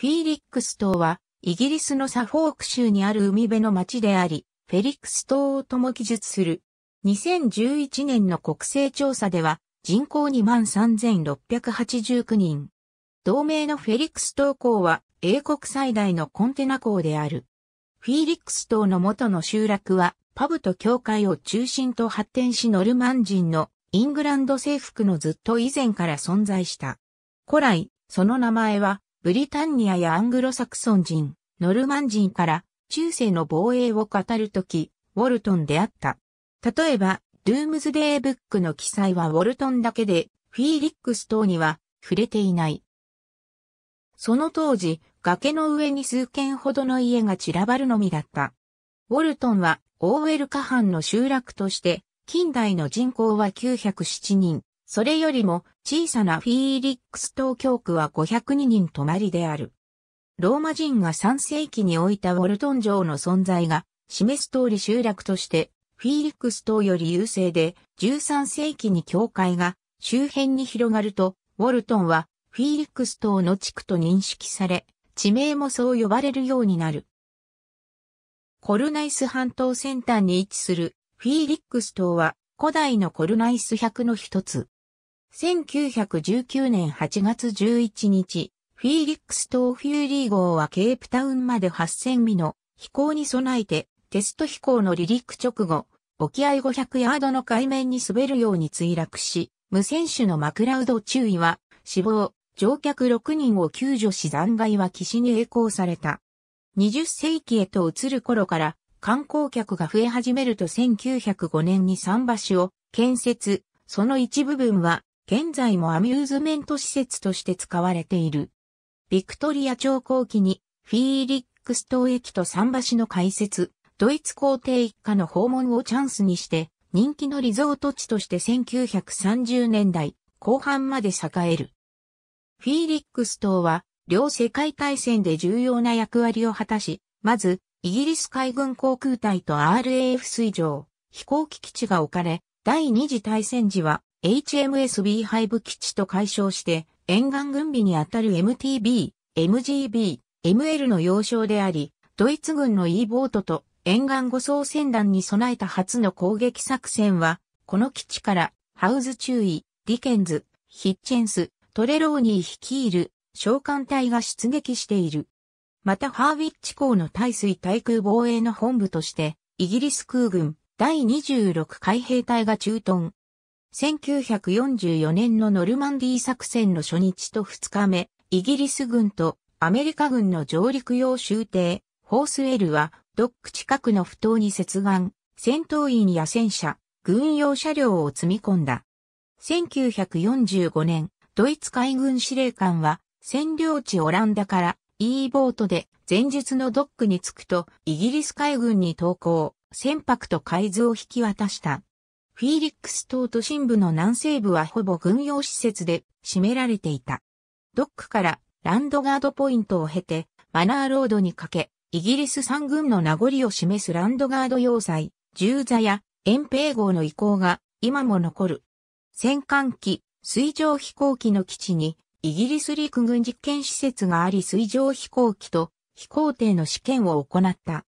フィーリックス島は、イギリスのサフォーク州にある海辺の町であり、フェリックス島をとも記述する。2011年の国勢調査では、人口23,689人。同盟のフェリックス島港は、英国最大のコンテナ港である。フィーリックス島の元の集落は、パブと教会を中心と発展しノルマン人のイングランド征服のずっと以前から存在した。古来、その名前はブリタンニアやアングロサクソン人、ノルマン人から中世の防衛を語るとき、ウォルトンであった。例えば、ドゥームズデーブックの記載はウォルトンだけで、フィーリックス等には触れていない。その当時、崖の上に数軒ほどの家が散らばるのみだった。ウォルトンは、オーウェル下藩の集落として、近代の人口は907人、それよりも小さなフィーリックス東京区は502人泊まりである。ローマ人が3世紀に置いたウォルトン城の存在が示す通り集落としてフィーリックス島より優勢で13世紀に教会が周辺に広がるとウォルトンはフィーリックス島の地区と認識され地名もそう呼ばれるようになる。コルナイス半島先端に位置するフィーリックス島は古代のコルナイス100の一つ。1919年8月11日、フィーリックス島フューリー号はケープタウンまで8000ミの飛行に備えてテスト飛行の離陸直後、沖合500ヤードの海面に滑るように墜落し、無選手のマクラウド注意は死亡、乗客6人を救助し残骸は岸に栄光された。20世紀へと移る頃から観光客が増え始めると1905年に桟橋を建設、その一部分は現在もアミューズメント施設として使われている。ビクトリア朝後期にフィーリックス島駅と桟橋の開設、ドイツ皇帝一家の訪問をチャンスにして人気のリゾート地として1930年代後半まで栄える。フィーリックス島は両世界大戦で重要な役割を果たし、まず、イギリス海軍航空隊と RAF 水上、飛行機基地が置かれ、第二次大戦時は HMS b ーハイブ基地と解消して沿岸軍備にあたる MTB、MGB、ML の要衝であり、ドイツ軍の E ボートと沿岸護送船団に備えた初の攻撃作戦は、この基地からハウズ注意、ディケンズ、ヒッチェンス、トレローニー率いる召喚隊が出撃している。またハーウィッチ港の対水対空防衛の本部として、イギリス空軍第26海兵隊が駐屯、1944年のノルマンディー作戦の初日と2日目、イギリス軍とアメリカ軍の上陸用終艇、ホースウェルは、ドック近くの不当に接岸、戦闘員や戦車、軍用車両を積み込んだ。1945年、ドイツ海軍司令官は、占領地オランダから E ボートで前日のドックに着くと、イギリス海軍に投降、船舶と海図を引き渡した。フィーリックス島都心部の南西部はほぼ軍用施設で占められていた。ドックからランドガードポイントを経て、マナーロードにかけ、イギリス三軍の名残を示すランドガード要塞、銃座や遠兵号の遺構が今も残る。戦艦機、水上飛行機の基地に、イギリス陸軍実験施設があり水上飛行機と飛行艇の試験を行った。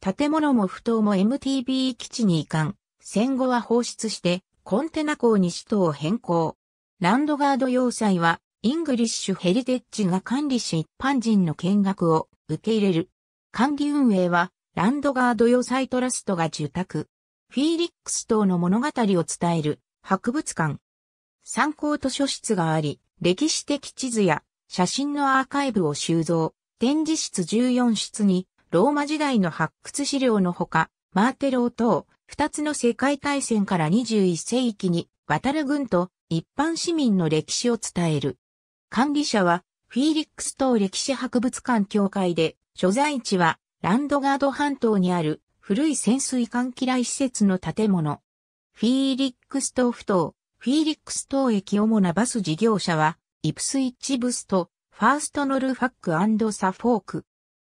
建物も不当も MTB 基地に移管。戦後は放出して、コンテナ港に首都を変更。ランドガード要塞は、イングリッシュヘリテッジが管理し一般人の見学を受け入れる。管理運営は、ランドガード要塞トラストが住宅。フィーリックス島の物語を伝える博物館。参考図書室があり、歴史的地図や写真のアーカイブを収蔵。展示室14室に、ローマ時代の発掘資料のほか、マーテロー等、二つの世界大戦から21世紀に渡る軍と一般市民の歴史を伝える。管理者はフィーリックス島歴史博物館協会で、所在地はランドガード半島にある古い潜水艦機雷施設の建物。フィーリックス島ふ頭、フィーリックス島駅主なバス事業者は、イプスイッチブスと、ファーストノルファックサフォーク。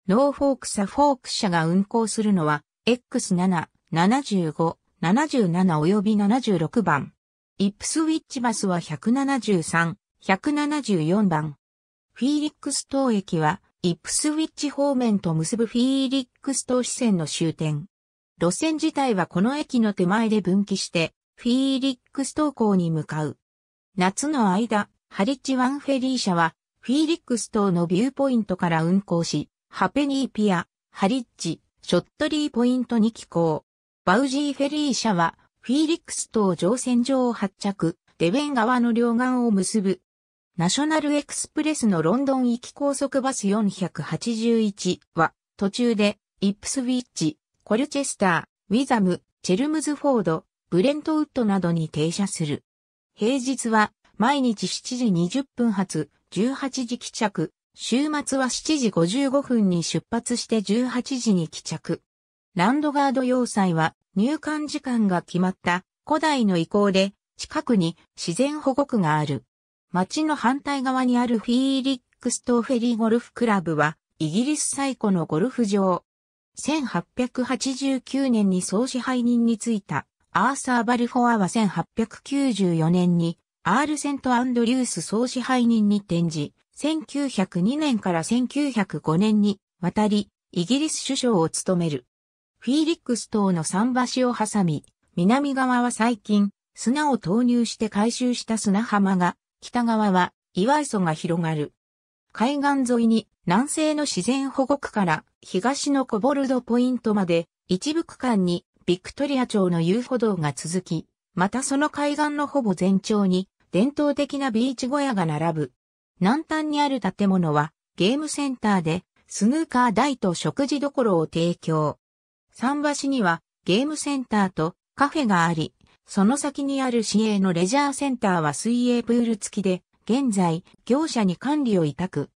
ノーフォークサフォーク社が運行するのは、X7、75、77及び76番。イップスウィッチバスは173、174番。フィーリックス島駅は、イップスウィッチ方面と結ぶフィーリックス島支線の終点。路線自体はこの駅の手前で分岐して、フィーリックス島港に向かう。夏の間、ハリッチンフェリー車は、フィーリックス島のビューポイントから運行し、ハペニーピア、ハリッチ、ショットリーポイントに寄港。バウジーフェリー社は、フィーリックス島乗船場を発着、デベン川の両岸を結ぶ。ナショナルエクスプレスのロンドン行き高速バス481は、途中で、イップスウィッチ、コルチェスター、ウィザム、チェルムズフォード、ブレントウッドなどに停車する。平日は、毎日7時20分発、18時帰着、週末は7時55分に出発して18時に帰着。ランドガード要塞は入管時間が決まった古代の遺構で近くに自然保護区がある。町の反対側にあるフィーリックストーフェリーゴルフクラブはイギリス最古のゴルフ場。1889年に総支配人に就いたアーサー・バルフォアは1894年にアール・セント・アンドリュース総支配人に転じ、1902年から1905年に渡りイギリス首相を務める。フィーリックス島の桟橋を挟み、南側は最近、砂を投入して回収した砂浜が、北側は岩磯が広がる。海岸沿いに南西の自然保護区から東のコボルドポイントまで一部区間にビクトリア町の遊歩道が続き、またその海岸のほぼ全長に伝統的なビーチ小屋が並ぶ。南端にある建物はゲームセンターでスヌーカー台と食事どころを提供。桟橋にはゲームセンターとカフェがあり、その先にある市営のレジャーセンターは水泳プール付きで、現在、業者に管理を委託。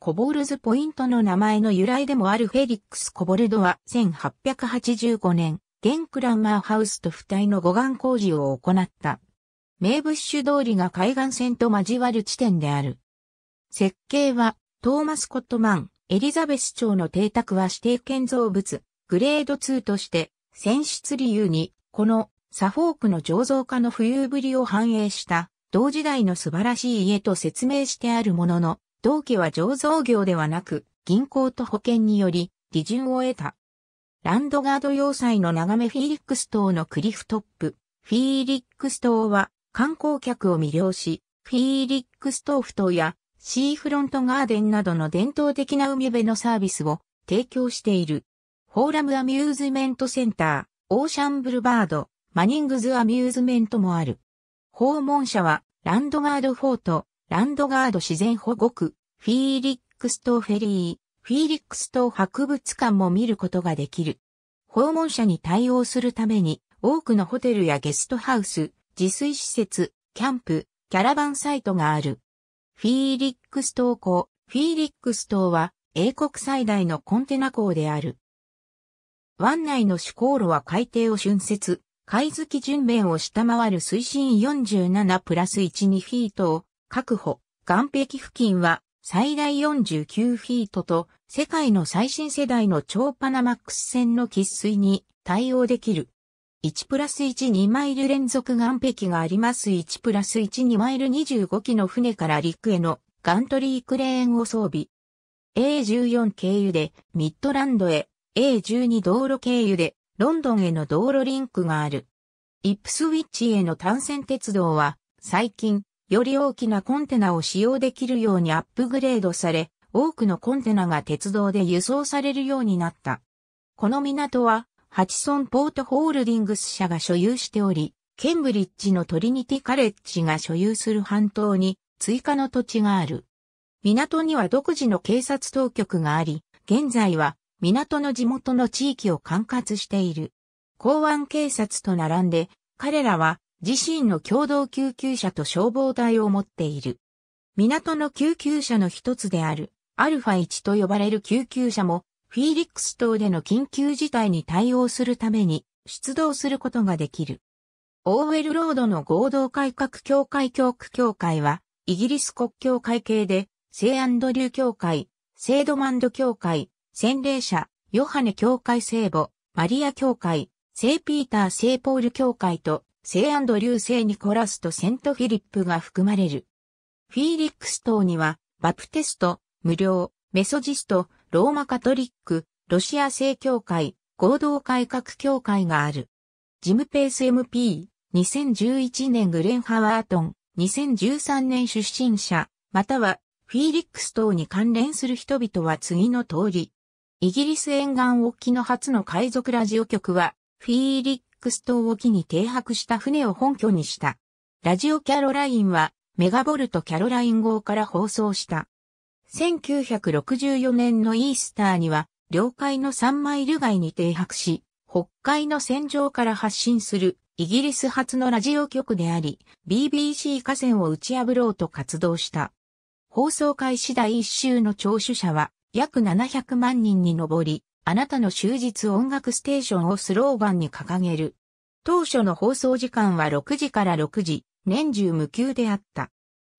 コボルズポイントの名前の由来でもあるフェリックス・コボルドは1885年、現クランマーハウスと付帯の護岸工事を行った。名ブッシュ通りが海岸線と交わる地点である。設計は、トーマス・コットマン、エリザベス町の邸宅は指定建造物、グレード2として選出理由に、このサフォークの醸造家の浮遊ぶりを反映した同時代の素晴らしい家と説明してあるものの、同期は醸造業ではなく、銀行と保険により、利潤を得た。ランドガード要塞の眺めフィリックス島のクリフトップ。フィーリックス島は観光客を魅了し、フィーリックス島ふ頭やシーフロントガーデンなどの伝統的な海辺のサービスを提供している。フォーラムアミューズメントセンター、オーシャンブルバード、マニングズアミューズメントもある。訪問者は、ランドガードフォート、ランドガード自然保護区、フィーリックス島フェリー、フィーリックス島博物館も見ることができる。訪問者に対応するために、多くのホテルやゲストハウス、自炊施設、キャンプ、キャラバンサイトがある。フィーリックス島港、フィーリックス島は、英国最大のコンテナ港である。湾内の主航路は海底を浚渫、海月順面を下回る水深47プラス12フィートを確保。岸壁付近は最大49フィートと世界の最新世代の超パナマックス船の喫水に対応できる。1プラス12マイル連続岸壁があります1プラス12マイル25機の船から陸へのガントリークレーンを装備。A14 経由でミッドランドへ A12 道路経由でロンドンへの道路リンクがある。イップスウィッチへの単線鉄道は最近より大きなコンテナを使用できるようにアップグレードされ多くのコンテナが鉄道で輸送されるようになった。この港はハチソンポートホールディングス社が所有しており、ケンブリッジのトリニティカレッジが所有する半島に追加の土地がある。港には独自の警察当局があり、現在は港の地元の地域を管轄している。港湾警察と並んで、彼らは自身の共同救急車と消防隊を持っている。港の救急車の一つである、アルファ1と呼ばれる救急車も、フィーリックス島での緊急事態に対応するために出動することができる。オーウェルロードの合同改革協会教区協会は、イギリス国教会系で、セイアンドリュー協会、セイドマンド協会、洗礼者、ヨハネ教会聖母、マリア教会、聖ピーター聖ポール教会と、聖アンドリュー聖ニコラスとセントフィリップが含まれる。フィーリックス島には、バプテスト、無料、メソジスト、ローマカトリック、ロシア正教会、合同改革教会がある。ジムペース MP、2011年グレン・ハワートン、2013年出身者、または、フィーリックス等に関連する人々は次の通り、イギリス沿岸沖の初の海賊ラジオ局は、フィーリックス島沖に停泊した船を本拠にした。ラジオキャロラインは、メガボルトキャロライン号から放送した。1964年のイースターには、領海の3マイル外に停泊し、北海の戦場から発信するイギリス初のラジオ局であり、BBC 河川を打ち破ろうと活動した。放送開始第1週の聴取者は、約700万人に上り、あなたの終日音楽ステーションをスローガンに掲げる。当初の放送時間は6時から6時、年中無休であった。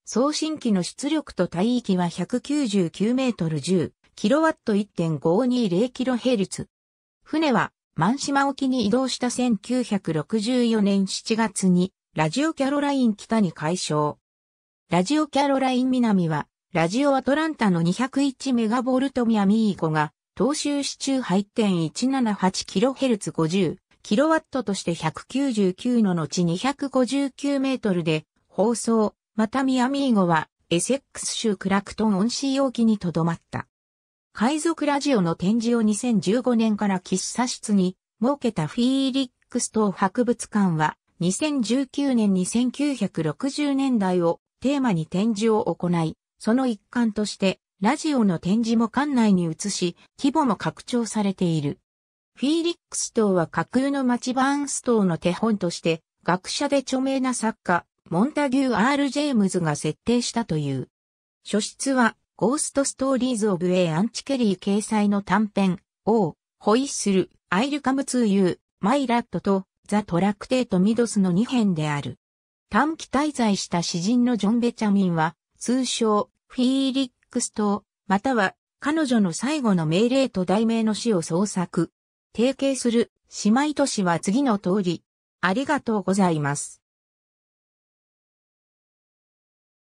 送信機の出力と帯域は199メートル10、ット1 5 2 0ヘルツ。船は、満島沖に移動した1964年7月に、ラジオキャロライン北に解消。ラジオキャロライン南は、ラジオアトランタの201メガボルトミアミーゴが、東州市中配点1 7 8 k h z 5 0ットとして199の後2 5 9ルで放送、またミアミーゴは、エセックス州クラクトンオン使用機にとどまった。海賊ラジオの展示を2015年から喫茶室に設けたフィーリックス島博物館は2019年に1960年代をテーマに展示を行い、その一環として、ラジオの展示も館内に移し、規模も拡張されている。フィーリックス島は架空の町バーンス島の手本として、学者で著名な作家、モンタギュー・アール・ジェームズが設定したという。書室は、ゴースト・ストーリーズ・オブ・エ・アンチ・ケリー掲載の短編、王、ホイッスル、アイル・カム・ツー・ユー、マイ・ラットと、ザ・トラクテート・ミドスの2編である。短期滞在した詩人のジョン・ベチャミンは、通称、フィーリックス島、または彼女の最後の命令と題名の死を創作。提携する姉妹都市は次の通り。ありがとうございます。